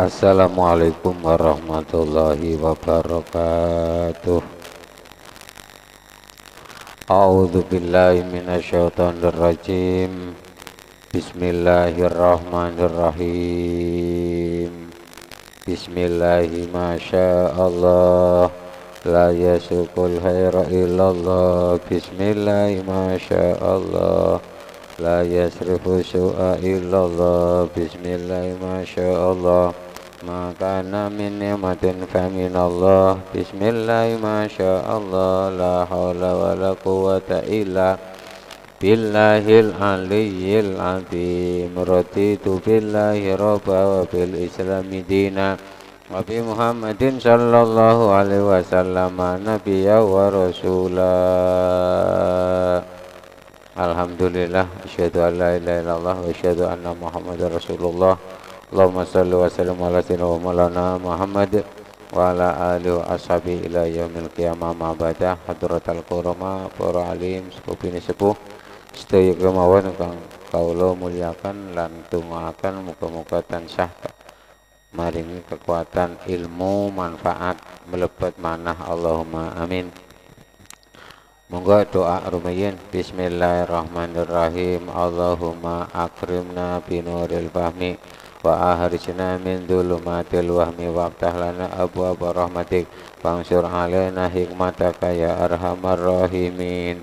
Assalamualaikum warahmatullahi wabarakatuh A'udhu billahi minasyaitonir rajim Bismillahirrahmanirrahim Bismillahirrahmanirrahim La yasukul khaira illallah Bismillahi masya'allah La yasrifu su'a illallah Bismillahi masya'allah Makana min ni'matin fa min Allah Bismillahirrahmanirrahim La hawla wa illa Billahil aliyyil azim Ratitu billahi rabba wa bil islami dina Wabi Muhammadin sallallahu alaihi wasallam Nabiya wa rasulah Alhamdulillah Asyadu an la ilaha illallah Asyadu anna Muhammad rasulullah Allahumma salli wa sallim ala sayyidina wa maulana Muhammad wa ala alihi wa ashabi ila yaumil qiyamah ma ba'da hadratal qurama para alim sepuh ini sepuh sedaya kemawon kang kawula mulyakan lan tumuakan muga-muga tansah maringi kekuatan ilmu manfaat melebat manah Allahumma amin Monggo doa rumiyin Bismillahirrahmanirrahim Allahumma akrimna binuril fahmi وأخرجنا من ظلمات الوهم وافتح لنا أبواب رحمتك وانشر علينا حكمتك يا أرحم الراحمين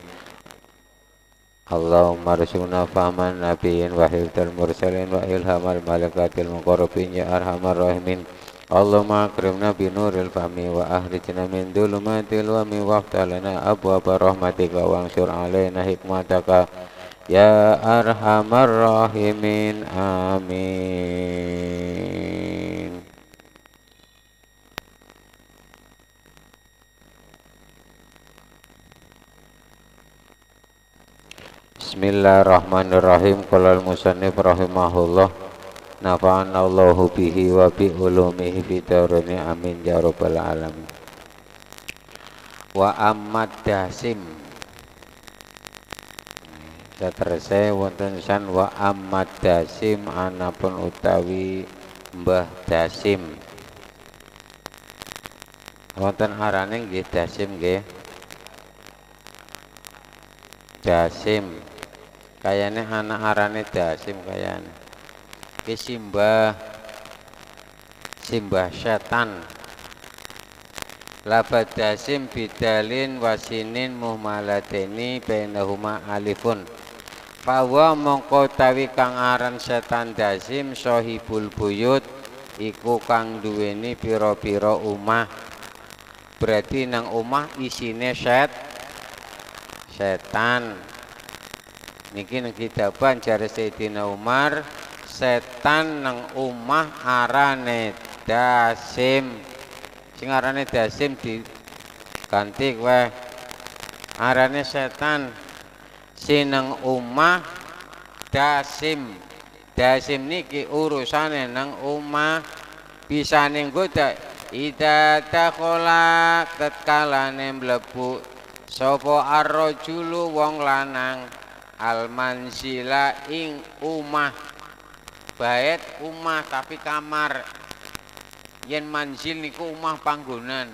اللهم ارزقنا فهم النبيين وحفظ المرسلين وإلهام الملكات المقربين يا أرحم الراحمين اللهم أكرمنا بنور الفهم وأخرجنا من ظلمات الوهم وافتح لنا أبواب رحمتك وانشر علينا حكمتك Ya Arhamar Rahimin Amin Bismillahirrahmanirrahim Qalal musannif rahimahullah Nafa'an Allahu bihi wa bi'ulumihi ulumihi amin ya rabbal alamin Wa ammad dasim Daterse wonten san wa Ahmad Dasim anapun utawi Mbah Dasim. Wonten arane nggih Dasim nggih. Dasim. Kayane anak arane Dasim kayane. Ki Simbah Simbah setan. Labat Dasim bidalin wasinin muhmalateni bainahuma alifun. Fawa mongko tawi kang aran setan dasim sohibul buyut iku kang duweni piro piro umah Berarti nang umah isine set setan. Niki nang kitaban jare Sayyidina Umar, setan nang umah arane dasim. Sing arane dasim diganti kowe arane setan sineng umah dasim dasim niki urusane nang umah bisa nenggo goda ida takolak tetkalane mlebu sopo arrojulu wong lanang almansila ing umah bait umah tapi kamar yen mansil niku umah panggonan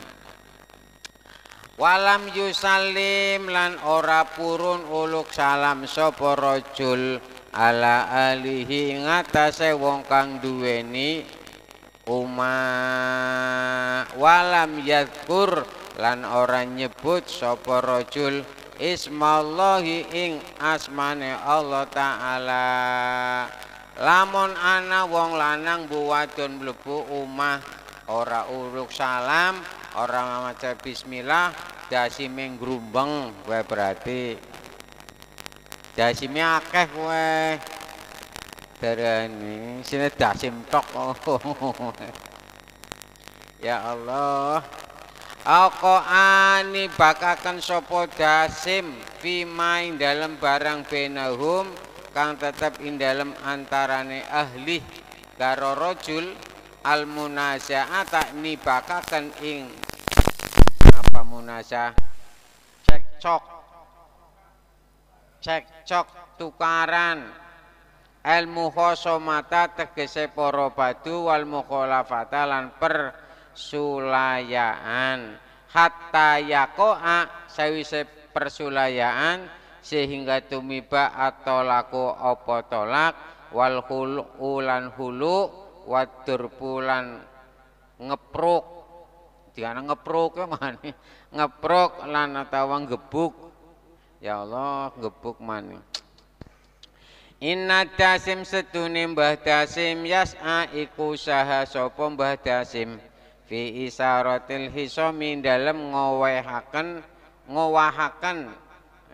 walam yusalim lan ora purun uluk salam sapa rajul ala alihi ngatasé wong kang duweni uma walam yadkur lan ora nyebut sapa rajul ismallahi ing asmane Allah taala Lamon ana wong lanang buwaton wadon umah ora uruk salam orang maca bismillah dasime ngrumbeng gue berarti dasime akeh kowe darani sini dasim tok ya Allah aku ani bakakan sopo dasim main dalam barang benahum Kang tetap indalem antarane ahli garo rojul al ni bakakan ing munasah cekcok cekcok tukaran ilmu khosomata tegese poro badu wal mukholafata lan persulayaan hatta yakoa sawise persulayaan sehingga tumiba atau laku opo tolak wal hulu ulan hulu wadur pulan ngepruk dia ngepruk ya mana ngeprok lan atawa gebuk ya Allah gebuk maning Inna Dasim setune Mbah Dasim yas'a iku saha sapa Mbah Dasim fi isaratil hisomi dalam ngowahaken ngowahaken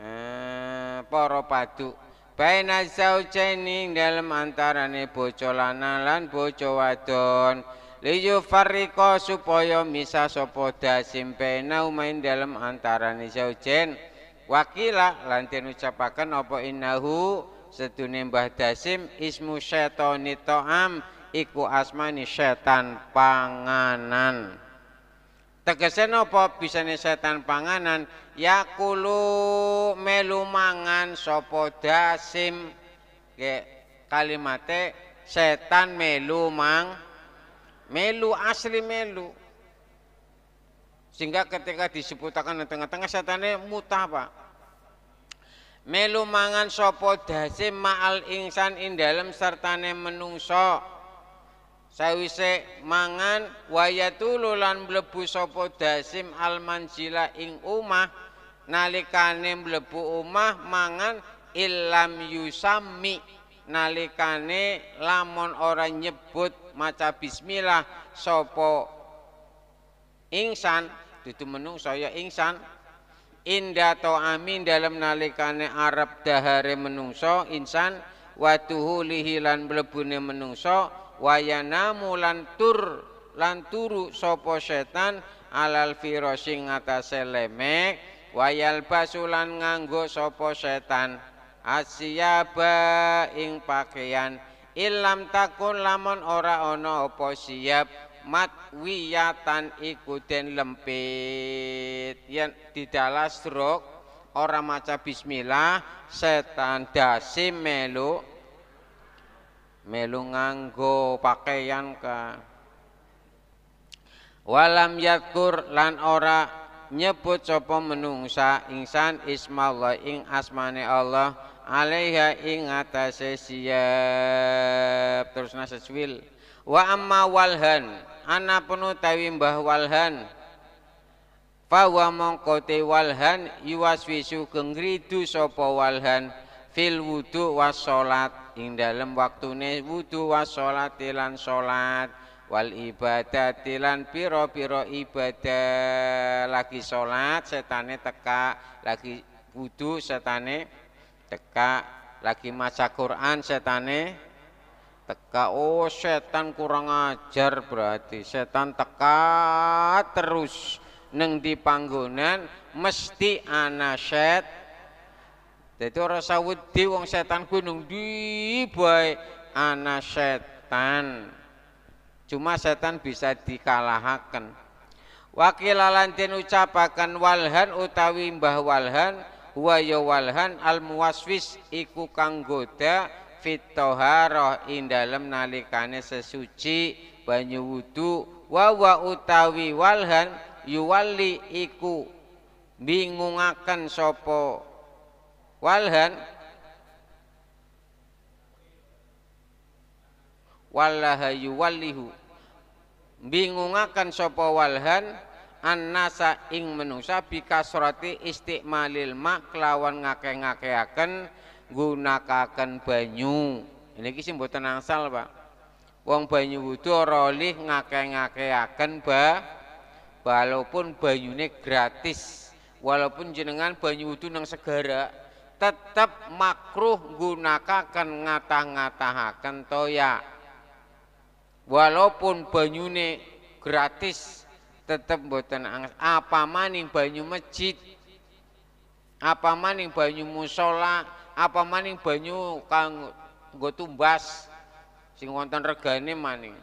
eh, para padu baina zaujaini dalem antarane bojo lanang lan bojo wadon liyu Fariko supaya misa sopo dasim penau main dalam antara antarane saujen wakila lantin ucapakan opo innahu sedunia mbah dasim ismu syaitoni to'am iku asmani setan panganan tegese bisa bisa setan panganan yakulu melumangan mangan sapa dasim ke kalimate setan melumang. mang melu asli melu sehingga ketika disebutakan di tengah-tengah setannya mutah pak melu mangan sopo dasi ma'al insan indalem sertane menungso sawise mangan wayatululan blebu mlebu sapa dasim al manjila ing omah nalikane mlebu omah mangan ilam yusami nalikane lamon orang nyebut maca bismillah sopo ingsan dudu menung saya ingsan inda amin dalam nalikane Arab dahare menungso insan watuhu lihilan blebune menungso wayanamu lantur lanturu sopo setan alal firosing atas lemek wayal basulan nganggo sopo setan asyaba ing pakaian ilam takun lamun ora ono apa siap wiyatan ikutin lempit yang didalah stroke ora maca bismillah setan dasi melu melu nganggo pakaian ka walam yatkur lan ora nyebut sapa menungsa insan ismallah ing asmane Allah alaiha ing atase siap terus nasaswil wa amma walhan ana penutawi mbah walhan wa mongkote walhan yuwaswisu kengridu sopo walhan fil wudu was salat ing dalem waktune wudu was salat lan salat wal ibadat tilan piro piro ibadah lagi salat setane teka lagi wudu setane teka lagi maca Quran setane teka oh setan kurang ajar berarti setan teka terus neng di panggungan mesti anak set jadi orang sawudi wong setan gunung di baik anak setan cuma setan bisa dikalahkan wakilalan alantin ucapakan walhan utawi mbah walhan wa yawalhan al muwaswis iku kang goda fit taharah ing dalem nalikane sesuci banyu wudu wa wa utawi walhan yuwalli iku bingungaken sapa walhan wallaha yuwallihu bingungaken sapa walhan annasa ing menungsa bikasrati istikmalil ma kelawan ngake-ngakeaken gunakaken banyu niki sing mboten angsal Pak wong banyu wudu ora lih ngake-ngakeaken ba walaupun banyune gratis walaupun jenengan banyu wudu nang segara tetap makruh gunakaken ngatah-ngatahaken toya walaupun banyune gratis tetep boten angas apa maning banyu masjid apa maning banyu musola apa maning banyu kang gue tumbas sing wonten regane maning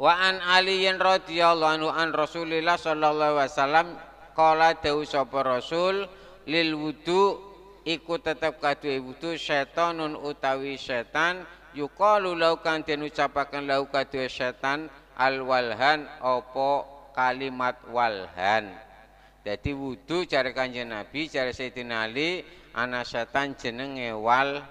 wa an yen radhiyallahu anhu an rasulillah sallallahu alaihi wasallam qala dawu sapa rasul lil wudu iku tetep kaduwe wudu setanun utawi setan yuqalu lau kang den ucapaken lau kaduwe setan al walhan opo kalimat walhan jadi wudhu cara kanjeng Nabi cara Sayyidina Ali anak setan jenenge walhan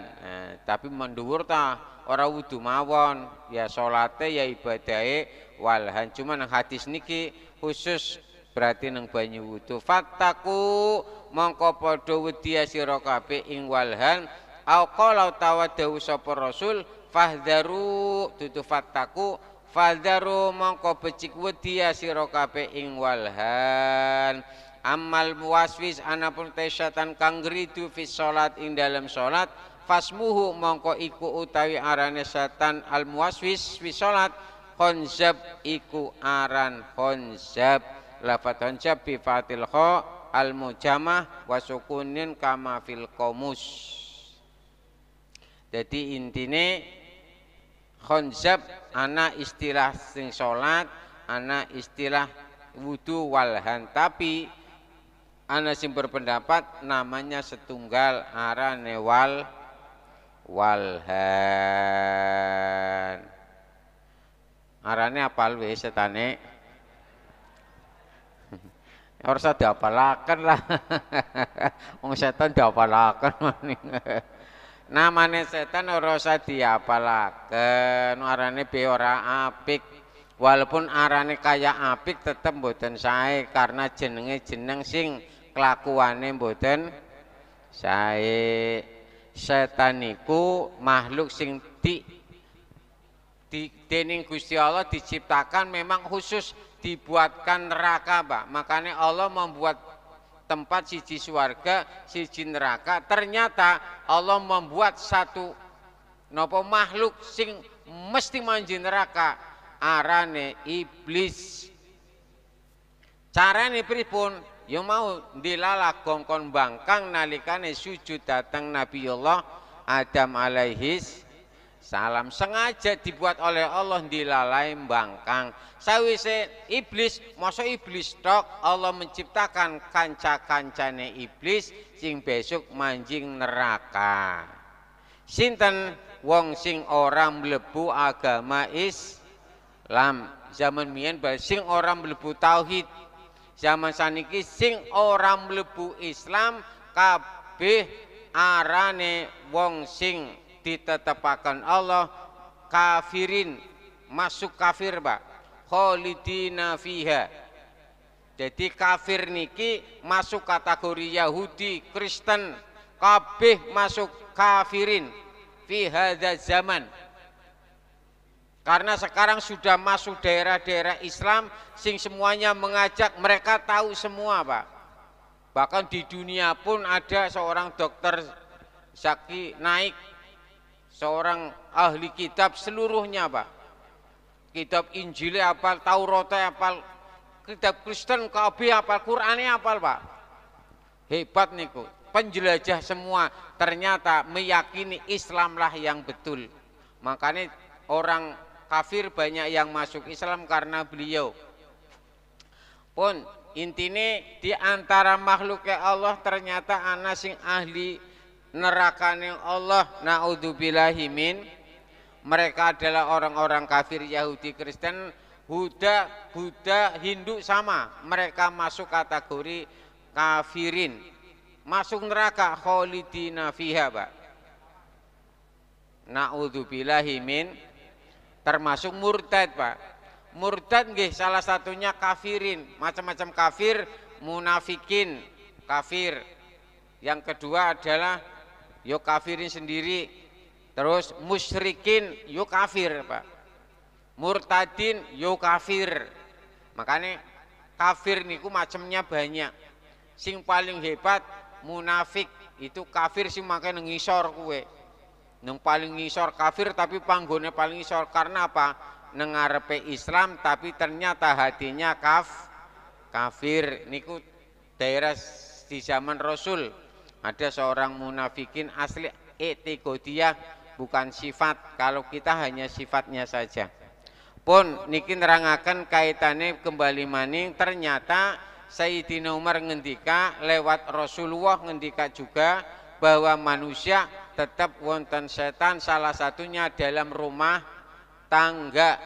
nah, tapi menduwur ta orang wudhu mawon ya solate ya ibadahnya walhan Cuma nang hadis niki khusus berarti nang banyu wudu fataku mongko padha wedi sira ing walhan au qala tawa dawu sopo rasul fahdaru tutu fataku fahdharu mongko becik wedi asiro kape ing walhan amal muwaswis anapun tesyatan kang gridu fi salat ing dalam salat fasmuhu mongko iku utawi arane setan al muwaswis fi salat khonzab iku aran khonzab lafat khonzab bi fatil al mujamah wasukunin kama fil komus jadi intinya konsep anak istilah sing sholat ana istilah wudu walhan tapi anak sing berpendapat namanya setunggal arane wal walhan arane apa lwe setane Harus ada diapalaken lah orang setan ada diapalaken maning namanya setan ora usah diapalaken arane be ora apik walaupun arane kaya apik tetep mboten sae karena jenenge jeneng sing kelakuane mboten sae setan iku makhluk sing di, di dening Gusti Allah diciptakan memang khusus dibuatkan neraka Pak makanya Allah membuat tempat siji swarga siji neraka ternyata Allah membuat satu nopo makhluk sing mesti manji neraka arane iblis carane pripun ya mau dilala kongkon bangkang nalikane sujud datang Nabi Allah Adam alaihis salam sengaja dibuat oleh Allah dilalai bangkang sawise iblis masa iblis tok Allah menciptakan kanca-kancane iblis sing besok manjing neraka sinten wong sing orang mlebu agama Islam zaman mien sing orang mlebu tauhid zaman saniki sing orang mlebu Islam kabeh arane wong sing ditetapkan Allah kafirin masuk kafir pak khalidina fiha jadi kafir niki masuk kategori Yahudi Kristen kabeh masuk kafirin fi zaman karena sekarang sudah masuk daerah-daerah Islam sing semuanya mengajak mereka tahu semua Pak bahkan di dunia pun ada seorang dokter Zaki naik seorang ahli kitab seluruhnya Pak kitab Injil apal Tauratnya apal kitab Kristen KB apal Qurannya apal Pak hebat niku penjelajah semua ternyata meyakini Islamlah yang betul makanya orang kafir banyak yang masuk Islam karena beliau pun intinya di antara makhluknya Allah ternyata anak sing ahli Neraka nerakaning Allah naudzubillahi min mereka adalah orang-orang kafir Yahudi Kristen Buddha Buddha Hindu sama mereka masuk kategori kafirin masuk neraka kholidina fiha Pak naudzubillahi min termasuk murtad Pak murtad gih salah satunya kafirin macam-macam kafir munafikin kafir yang kedua adalah Yuk kafirin sendiri terus musyrikin yuk kafir Pak murtadin yuk kafir makanya kafir niku macamnya banyak sing paling hebat munafik itu kafir sih makanya ngisor kue neng paling ngisor kafir tapi panggungnya paling ngisor karena apa nengarepe Islam tapi ternyata hatinya kaf kafir niku daerah di zaman Rasul ada seorang munafikin asli etikodiah bukan sifat. Kalau kita hanya sifatnya saja. Pun niki nerangakan kaitannya kembali maning ternyata Sayyidina Umar ngendika lewat Rasulullah ngendika juga bahwa manusia tetap wonten setan salah satunya dalam rumah tangga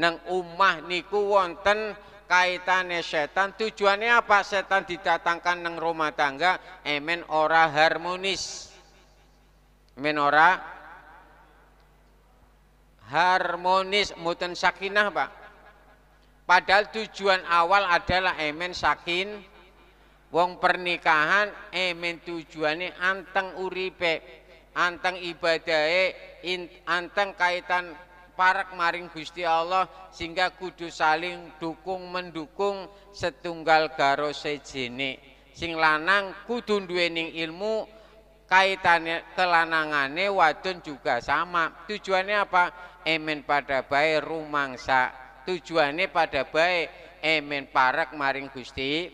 neng umah niku wonten kaitannya setan tujuannya apa setan didatangkan neng rumah tangga emen ora harmonis emen ora harmonis muten sakinah pak padahal tujuan awal adalah emen sakin wong pernikahan emen tujuannya anteng uripe anteng ibadah, anteng kaitan parek maring Gusti Allah sehingga kudu saling dukung mendukung setunggal garo sejene sing lanang kudu duening ilmu kaitannya kelanangane wadon juga sama tujuannya apa emen pada baik rumangsa tujuannya pada baik emen parek maring Gusti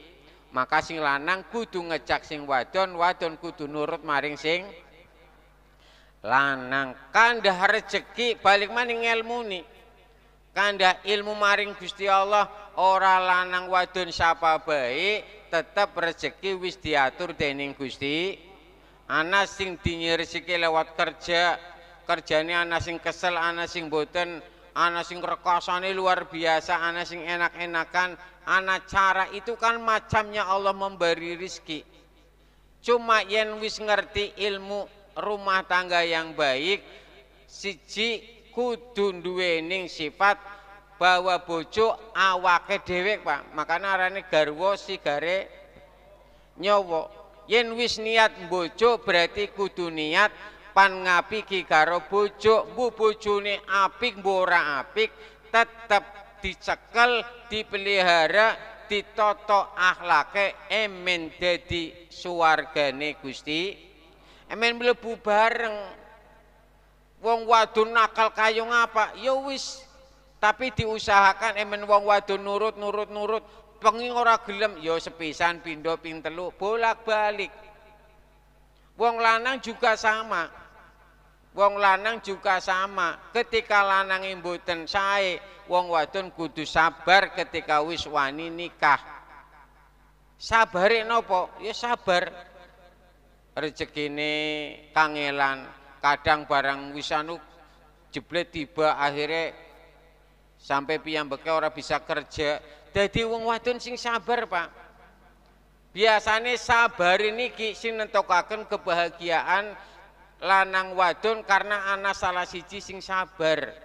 maka sing lanang kudu ngejak sing wadon wadon kudu nurut maring sing lanang kanda rezeki balik maning ilmu nih kanda ilmu maring Gusti Allah ora lanang wadon siapa baik tetap rezeki wis diatur dening Gusti Anas sing dinyi rezeki lewat kerja kerjane anas sing kesel anas sing boten anas sing ni luar biasa anas sing enak-enakan anak cara itu kan macamnya Allah memberi rizki cuma yen wis ngerti ilmu rumah tangga yang baik siji kudu duwening sifat bahwa bojo awake dhewe Pak makanya arane garwa sigare nyowo, yen wis niat bojo berarti kudu niat pan ngapiki karo bojo bu bojone apik bu ora apik tetep dicekel dipelihara ditoto akhlake emen dadi suwargane Gusti emen melebu bareng wong wadon nakal kayu ngapa ya wis tapi diusahakan emen wong wadon nurut nurut nurut pengi ora gelem ya sepisan pindo ping telu bolak-balik wong lanang juga sama wong lanang juga sama ketika lanang imbuten sae wong wadon kudu sabar ketika wis wani nikah sabare nopo ya sabar rezekine kangelan kadang barang wisanu jeblet tiba akhirnya sampai piang beke orang bisa kerja jadi wong wadon sing sabar pak biasanya sabar ini sing nentokakan kebahagiaan lanang wadon karena anak salah siji sing sabar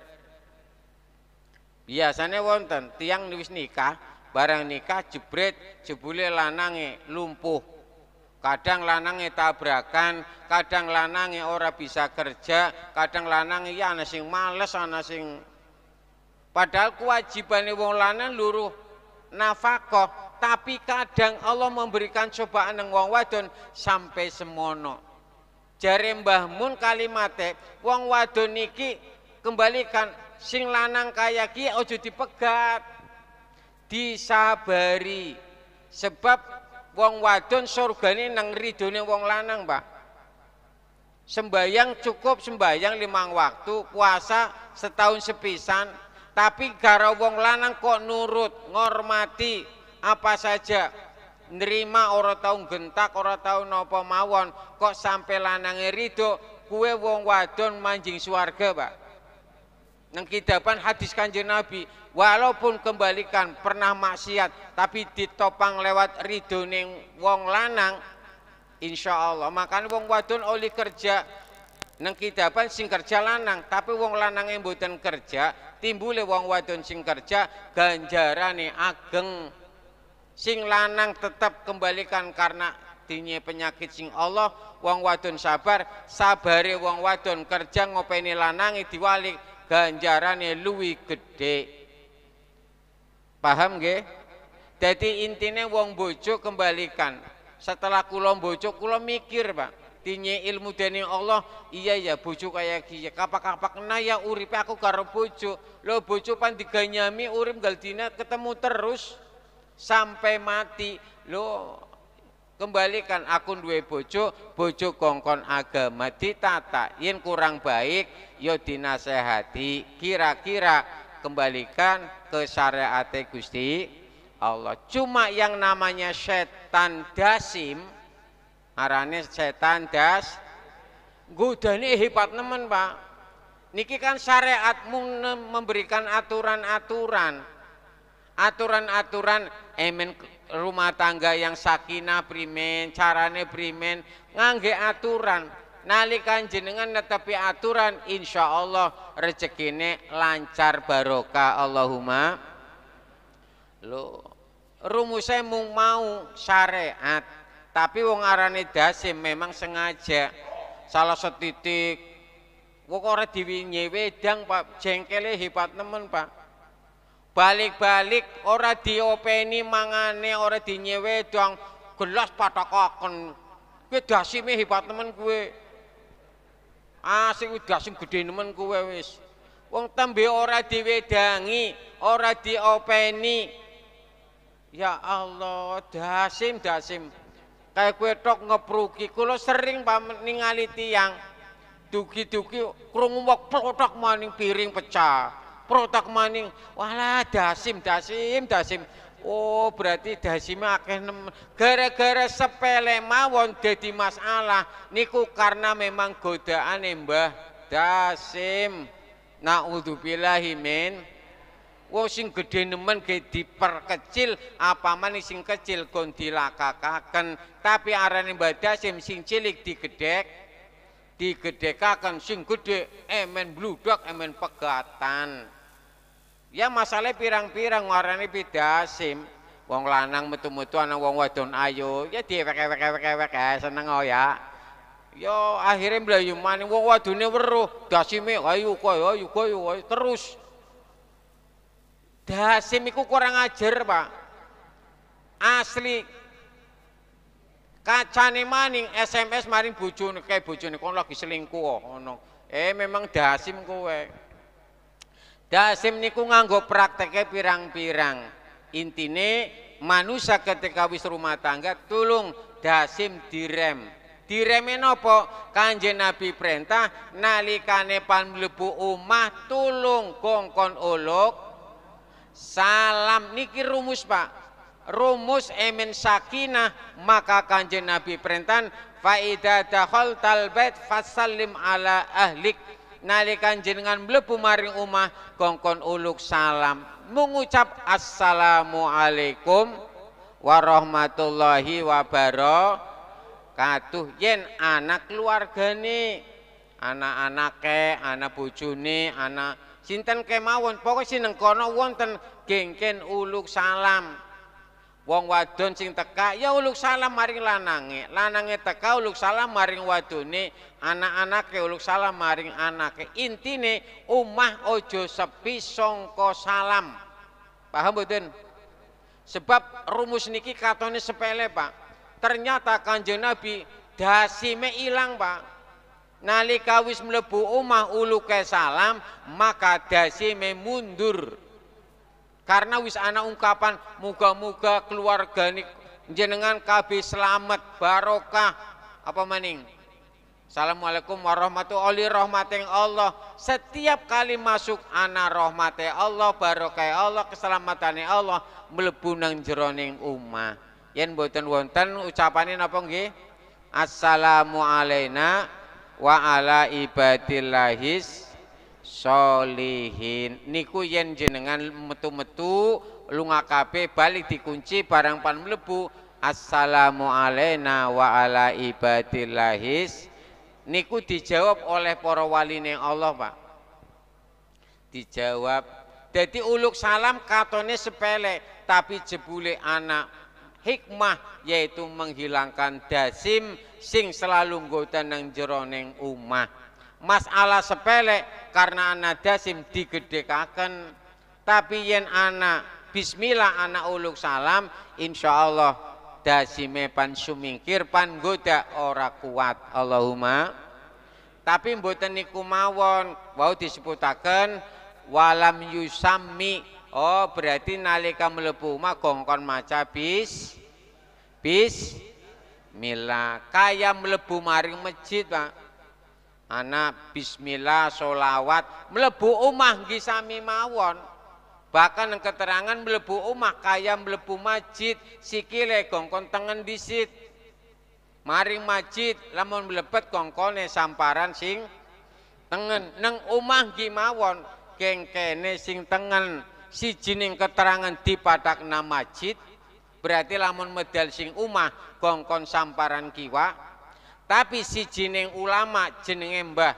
biasanya wonten tiang nulis nikah barang nikah jebret jebule lanange lumpuh Kadang lanang lanange tabrakan, kadang lanangnya orang bisa kerja, kadang lanangnya ya ana sing males, ana sing padahal kewajibane wong lanang luruh nafkah, tapi kadang Allah memberikan cobaan nang wong wadon sampai semono. Jare Mbah Mun kalimate, wong wadon niki kembalikan sing lanang kaya ki ojo dipegat disabari sebab wong wadon ini nang ridone wong lanang, Pak. Sembayang cukup sembayang limang waktu, puasa setahun sepisan, tapi gara wong lanang kok nurut, ngormati apa saja. Nerima ora tau gentak, ora tau napa mawon, kok sampai lanang ridho, kue wong wadon manjing suarga Pak. Nang kidapan hadis kanjeng Nabi, walaupun kembalikan pernah maksiat tapi ditopang lewat ridho ning wong lanang insya Allah makan wong wadon oleh kerja nang kidapan sing kerja lanang tapi wong lanang yang buatan kerja timbul wong wadon sing kerja ganjarane ageng sing lanang tetap kembalikan karena dinye penyakit sing Allah wong wadon sabar sabare wong wadon kerja ngopeni lanang diwalik ganjarannya luwi gede paham gak? jadi intinya wong bojo kembalikan setelah kula bojo kula mikir Pak tinye ilmu dene Allah iya ya bojo kaya kiye ya kapak-kapak naya ya aku karo bojo lo bojo pan diganyami urip galdina ketemu terus sampai mati lo Kembalikan akun duwe bojo, bojo kongkon agama ditata, yang kurang baik yo ya dinasehati, kira-kira kembalikan ke syariat Gusti Allah. Cuma yang namanya setan dasim, arane setan das, ini hebat nemen, Pak. Niki kan syariat memberikan aturan-aturan. Aturan-aturan emen eh, rumah tangga yang sakinah primen carane primen ngangge aturan nalikan jenengan netepi aturan insya Allah rezekine lancar barokah Allahumma lo rumusnya mung mau syariat tapi wong arane dasim memang sengaja salah setitik Wong ora diwingi wedang Pak, jengkele hebat nemen Pak. balik-balik ora diopeni mangane ora dinyewe dong gelas patokoken kowe dasime hebat temen kowe asik dasim gede nemen kowe wis wong tembe ora diwedangi ora diopeni ya Allah dasim dasim kayak kowe tok ngepruki kula sering ningali tiang dugi-dugi krungu wak plotok maning piring pecah protak maning walah dasim dasim dasim oh berarti dasim akeh gara-gara sepele mawon jadi masalah niku karena memang godaan mbah dasim naudzubillahi min wong sing gedhe nemen ge diperkecil apa maning sing kecil kon dilakakaken tapi arane mbah dasim sing cilik digedhek digedekakan sing gede emen bludak emen pegatan Ya masalah pirang-pirang beda, Sim, Wong lanang metu-metu Anak wong wadon ayu, ya dia, wek wek seneng oh ya. Yo ya, akhirnya mani wong wadone weruh, dasime eh, ayu koy ayu Ayu terus. Dasim itu kurang ajar, Pak. Asli kacane maning SMS maring bojone kae bojone kon lagi selingkuh oh, ngono. Eh memang dasim kowe. Dasim niku nganggo prakteknya pirang-pirang. Intine manusia ketika wis rumah tangga tulung dasim direm. Direme nopo kanje Nabi perintah nalikane pan mlebu omah tulung kongkon olok salam niki rumus Pak. Rumus emen sakinah maka kanje Nabi perintah faida dahol talbet fasallim ala ahlik nalikan jenengan mlebu maring omah kongkon uluk salam mengucap assalamualaikum warahmatullahi wabarakatuh yen anak keluargane anak anak ke anak bojone anak sinten kemawon pokoke sineng kono wonten gengken uluk salam Wong wadon sing teka ya uluk salam maring lanange, lanange teka uluk salam maring wadone, anak-anake uluk salam maring anake. Intine omah ojo sepi songko salam. Paham mboten? Sebab rumus niki katone sepele, Pak. Ternyata Kanjeng Nabi dasime ilang, Pak. Nalika wis mlebu omah uluke salam, maka dasime mundur. Karena wis ana ungkapan muga-muga keluarga jenengan KB selamat barokah apa maning. Assalamualaikum warahmatullahi wabarakatuh. Allah. Setiap kali masuk ana rahmati Allah, barokah Allah, keselamatannya Allah melebunang nang jeroning umah. Yen buatan wonten ucapane napa nggih? Assalamu alaina wa ala ibadillahis solihin niku yen jenengan metu-metu lunga kape balik dikunci barang pan mlebu assalamu alaina wa ala ibadillahis niku dijawab oleh para waline Allah Pak dijawab jadi uluk salam katone sepele tapi jebule anak hikmah yaitu menghilangkan dasim sing selalu nggoten nang jeroning umah masalah sepele karena anak dasim digedekakan tapi yen anak bismillah anak uluk salam insya Allah dasime pan sumingkir pan goda ora kuat Allahumma tapi mboten niku mawon wau disebutaken walam yusami oh berarti nalika mlebu ma gongkon maca bis bis mila kaya mlebu maring masjid Pak anak bismillah solawat melebu umah gisami mawon bahkan yang keterangan melebu umah kaya melebu masjid sikile gongkon tangan disit maring masjid lamun melebet gongkone samparan sing tengen neng umah gimawon kengkene sing tengen si jining keterangan di padak masjid berarti lamun medal sing umah gongkon samparan kiwa tapi si jeneng ulama jenenge Mbah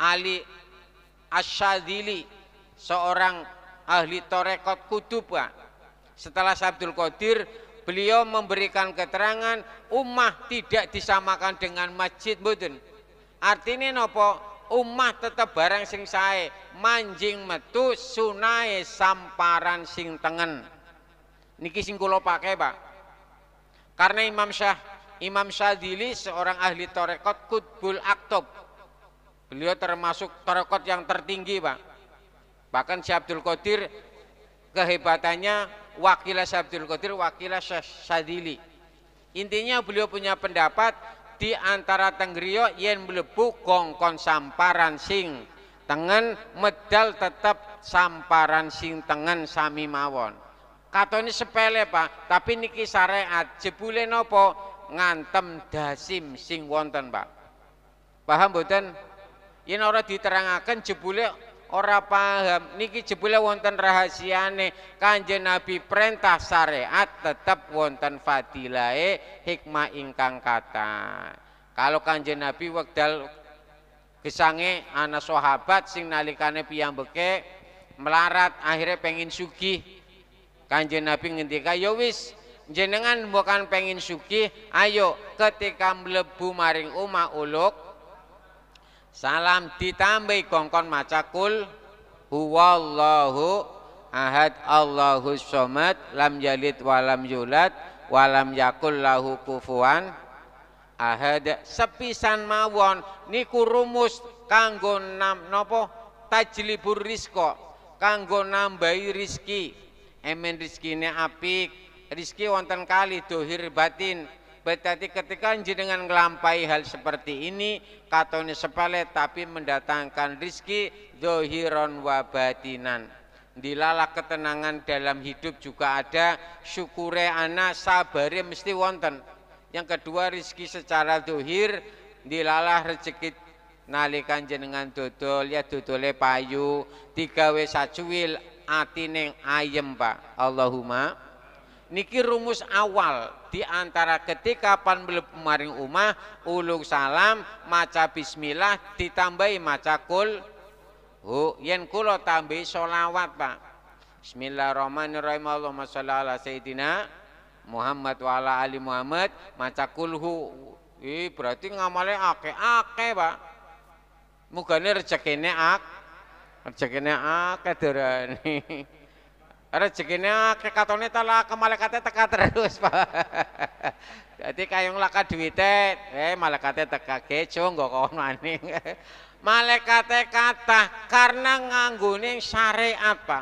Ali Asyadili seorang ahli torekot kutub Setelah Sabdul Qadir beliau memberikan keterangan ummah tidak disamakan dengan masjid boten. Artinya nopo ummah tetap barang sing sae manjing metu sunai samparan sing tengen. Niki sing kula pakai Pak. Karena Imam Syah Imam Syadili seorang ahli torekot Kutbul Aktob. Beliau termasuk torekot yang tertinggi Pak. Bahkan Syekh Abdul Qadir kehebatannya wakilah Syekh Abdul Qadir, wakilah Syekh Syadili. Intinya beliau punya pendapat di antara tenggrio yen melebu gongkon samparan sing tengen medal tetap samparan sing tengen sami mawon Kata ini sepele Pak tapi niki sareat jebule nopo ngantem dasim sing wonten Pak paham mboten yen ora diterangaken jebule ora paham niki jebule wonten rahasiane kanjeng Nabi perintah syariat tetap wonten fadilae hikmah ingkang kata kalau kanjeng Nabi wekdal gesange ana sahabat sing nalikane piyambeke melarat akhirnya pengen sugih kanjeng Nabi ngendika ya wis jenengan bukan pengin suki ayo ketika melebu maring umah uluk salam ditambahi kongkon macakul huwallahu ahad allahu somad lam yalid walam yulad walam yakul lahu kufuan ahad sepisan mawon niku rumus kanggo nam nopo tajlibur risko, kanggo nambahi rizki emen rizkine apik rizki wonten kali dohir batin berarti ketika dengan ngelampai hal seperti ini katanya sepele tapi mendatangkan rizki dohiron wabatinan dilalah ketenangan dalam hidup juga ada syukure anak sabare mesti wonten yang kedua rizki secara dohir dilalah rezeki nalikan jenengan dodol ya dodole payu tiga wesacuil sacuil atine ayem pak Allahumma niki rumus awal di antara ketika pan maring umah ulung salam maca bismillah ditambahi maca kul hu yen kula tambahi solawat Pak Bismillahirrahmanirrahim Allahumma sholli ala sayidina Muhammad wa ala ali Muhammad maca hu, Ih, berarti ngamale akeh-akeh Pak mugane rezekine ak rezekine akeh derani rezekinya ke katone tala ke malaikatnya teka terus pak jadi kayung laka duite eh malaikatnya teka kecoh nggak kau maning malaikatnya kata karena nganggune syariat apa?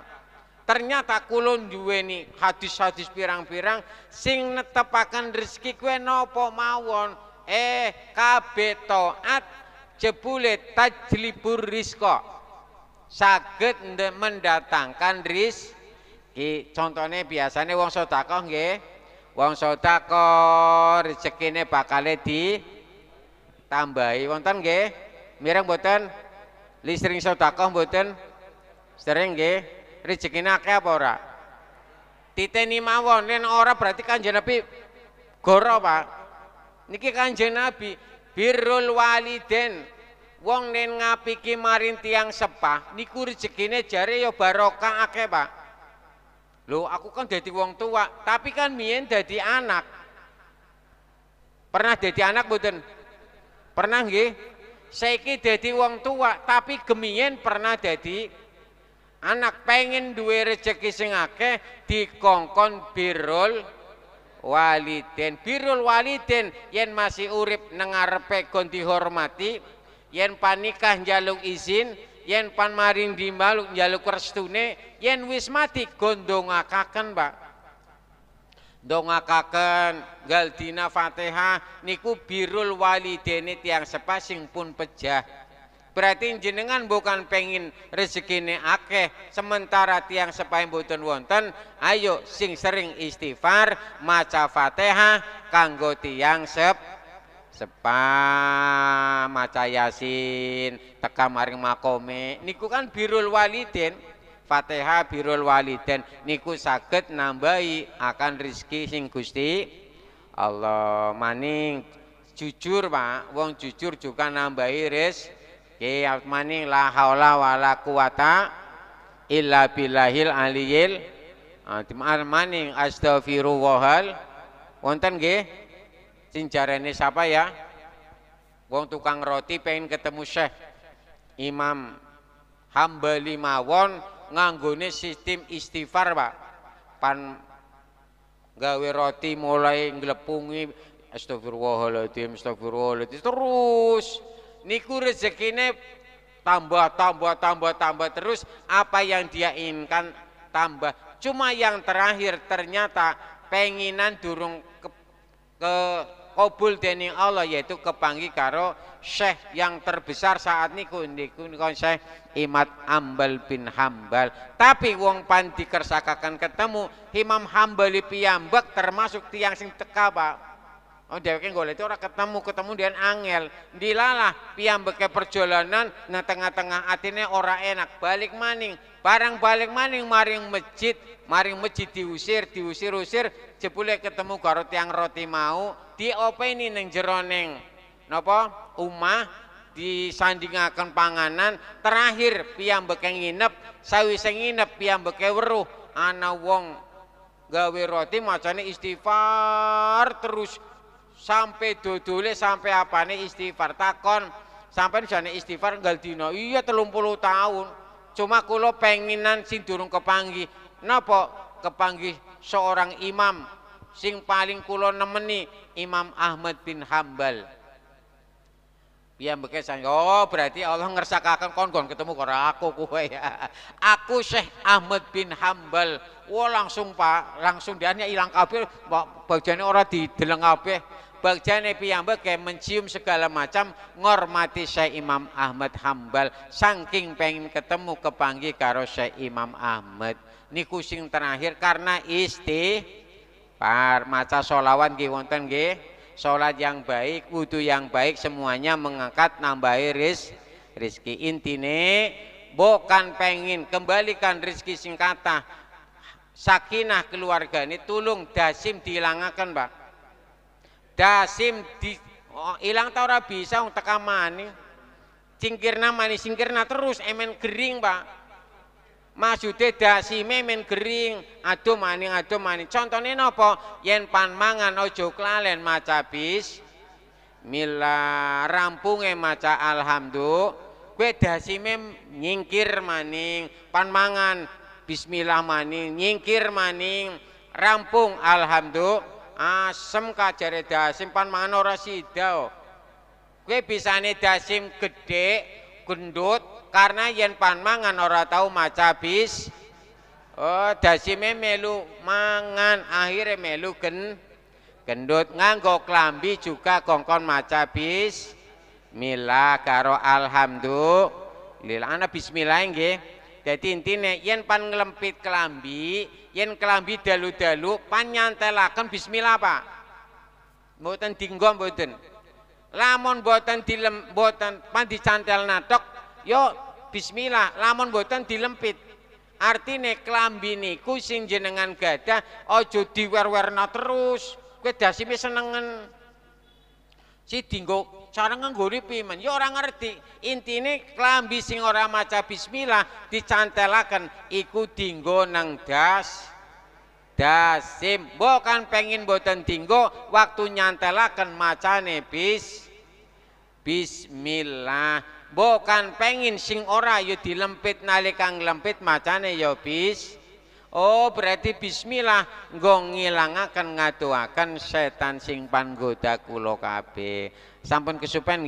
ternyata kulon nih hadis-hadis pirang-pirang sing netepaken rezeki kue nopo mawon eh kabeh taat jebule tajlibur risko saket mendatangkan risk contohnya biasanya wong sodako nggih. Wong sodako rezekine bakale di tambahi wonten nggih. Mireng mboten? Listring sodako mboten? Sering nggih. Rezekine akeh apa ora? Titeni mawon yen ora berarti Kanjeng Nabi goro, Pak. Niki Kanjeng Nabi birrul waliden wong nen ngapiki maring tiang sepah niku rezekine jare ya barokah akeh Pak Loh, aku kan jadi wong tua, tapi kan mien jadi anak. Pernah jadi anak mboten? Pernah nggih? Saiki jadi wong tua, tapi gemien pernah jadi anak pengen duwe rezeki sing akeh dikongkon birul waliden. Birul waliden yen masih urip neng arepe hormati dihormati, yen panikah njaluk izin yen pan maring dimbaluk njaluk restune yen wis mati gondongakaken Pak dongakaken galdina Fatihah niku birul walidene tiang sepasing pun pejah berarti jenengan bukan pengin rezekine akeh sementara tiang sepaing buton wonten ayo sing sering istighfar maca Fatihah kanggo tiang seb sepa maca yasin teka maring makome niku kan birul walidin Fatihah birul walidin niku sakit nambahi akan rizki sing Gusti Allah maning jujur Pak wong jujur juga nambahi ke maning la haula wala quwata illa billahil aliyil maning astaghfirullahal wonten nggih cincarene siapa ya? Wong tukang roti pengen ketemu Syekh Imam Hambali mawon nganggone sistem istighfar, Pak. Pan gawe roti mulai nglepungi astagfirullahaladzim, astagfirullahaladzim terus niku rezekine tambah tambah tambah tambah terus apa yang dia inginkan tambah cuma yang terakhir ternyata penginan durung ke, ke kabul dening Allah yaitu kepanggi karo Syekh yang terbesar saat niku niku Syekh Imam Ambal bin Hambal. Tapi wong pan dikersakakan ketemu Imam Hambali piyambak termasuk tiang sing teka Pak Oh dia dheweke itu orang ketemu, ketemu dengan angel. Dilalah beke perjalanan Nah tengah-tengah atine orang enak, balik maning. Barang balik maning maring masjid, maring masjid diusir, diusir-usir, cepule ketemu karo tiang roti mau diopeni neng jeroneng nopo Umah disandingakan panganan terakhir piang beke nginep, sawi nginep piang beke weruh ana wong gawe roti macane istighfar terus sampai dodole sampai apa nih istighfar takon sampai jane istighfar nggal dina iya 30 tahun cuma kula penginan sing durung kepanggi napa kepanggi seorang imam sing paling kula nemeni Imam Ahmad bin Hambal Iya bekas oh berarti Allah ngersakakan kon ketemu karo aku kowe ya. Aku Syekh Ahmad bin Hambal. Wo langsung Pak, langsung dianya ilang kabeh, bajane ora dideleng kabeh. Bagjane piyambak kayak mencium segala macam ngormati Syekh Imam Ahmad Hambal saking pengen ketemu kepanggi karo Syekh Imam Ahmad Ini kusing terakhir karena isti par maca solawan gih, wonten nggih solat yang baik wudhu yang baik semuanya mengangkat nambah iris, rizki intine bukan pengen kembalikan rizki singkata sakinah keluarga ini tulung dasim dihilangkan pak dasim di hilang oh, tau ora bisa wong teka mani cingkirna mani singkirna terus emen gering pak maksudnya dasim emen gering aduh mani aduh mani contohnya nopo yen pan mangan ojo klalen maca bis mila rampunge maca alhamdulillah kue dasime nyingkir maning pan mangan bismillah maning nyingkir maning rampung alhamdulillah asem kajare dasim pan mangan ora sida kowe bisane dasim gede gendut karena yen pan mangan ora tau maca bis oh dasime melu mangan akhirnya melu gen gendut nganggo klambi juga kongkon maca bis mila karo alhamdulillah ana bismillah nggih jadi intinya yen pan ngelempit kelambi, yen kelambi dalu-dalu pan nyantelakan bismillah Pak. Mboten dinggo mboten. Lamun mboten dilem mboten pan dicantel natok yo bismillah, lamun mboten dilempit. Artine kelambi niku sing jenengan gadah aja diwer-werna terus. Kowe dasime senengen. Si dinggo cara nggone piman ya ora ngerti intine klambi sing ora maca bismillah dicantelaken iku dinggo nang das dasim bukan pengin boten dinggo waktu nyantelaken maca bis bismillah bukan pengin sing ora ya dilempit nalika nglempit macane ya bis Oh berarti bismillah akan ngilangaken akan setan sing panggoda kulo kabeh. Sampun kesupen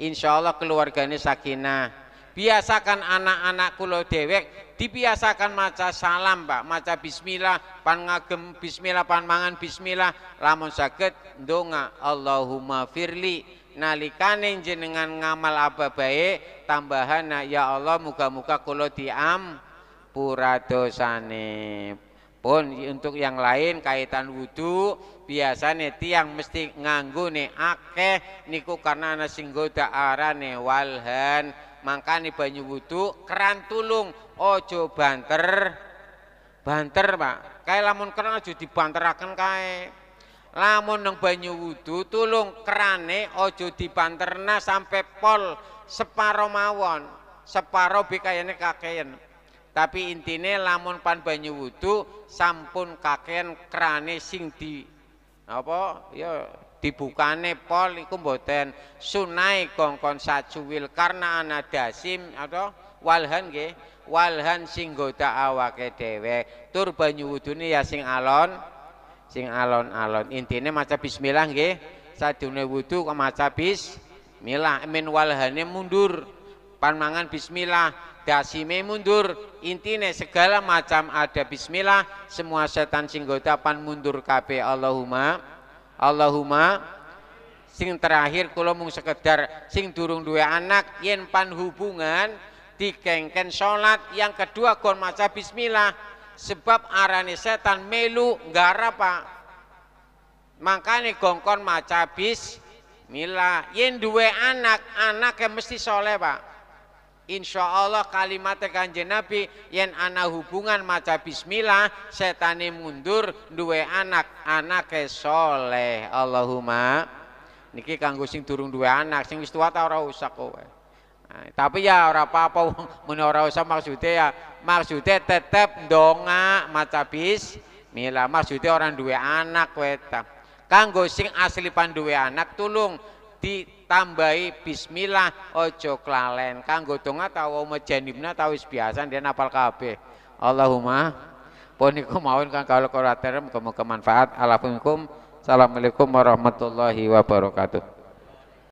insya Allah keluarganya sakinah. Biasakan anak-anak kulo dewek dibiasakan maca salam, Pak, maca bismillah, pan ngagem bismillah, pan mangan bismillah, lamun sakit ndonga Allahumma firli nalikane jenengan ngamal apa baik tambahan ya Allah muka-muka kulo diam puradosane pun untuk yang lain kaitan wudhu biasanya tiang mesti nganggu nih akeh niku karena ana sing goda arane walhan mangkane banyu wudhu keran tulung ojo banter banter pak kae lamun keran aja dibanteraken kae lamun neng banyu wudhu tulung kerane ojo dibanterna sampai pol separo mawon separo bikayane kakeyan tapi intine lamun pan banyu wudu sampun kakean krane sing di apa ya dibukane pol iku mboten sunai kongkon sacuwil karena ana dasim atau walhan nggih walhan sing goda awake dhewe tur banyu wudune ya sing alon sing alon-alon intine maca bismillah nggih sadune wudu kok maca bismillah min walhane mundur panmangan bismillah dasime mundur intine segala macam ada bismillah semua setan singgota pan mundur kape Allahumma Allahumma sing terakhir kula mung sekedar sing durung dua anak yen pan hubungan dikengken salat yang kedua kon maca bismillah sebab arane setan melu nggarap Pak makane gongkon maca bismillah yen dua anak anak yang mesti soleh Pak Insya Allah kalimatnya kanjeng Nabi yang anak hubungan maca bismillah setane mundur dua anak ke soleh Allahumma niki kanggo sing durung dua anak sing wis tuwa ta ora usah kowe nah, tapi ya ora apa-apa mun ora usah maksudnya ya maksudnya tetep donga maca bismillah maksudnya orang dua anak kowe ta kanggo sing asli dua anak tulung di tambahi bismillah ojo klalen kanggo donga tau mejenimna tau wis biasa dia napal kabeh Allahumma puniku mawon kang kawula kula terem muga manfaat alafukum Assalamualaikum warahmatullahi wabarakatuh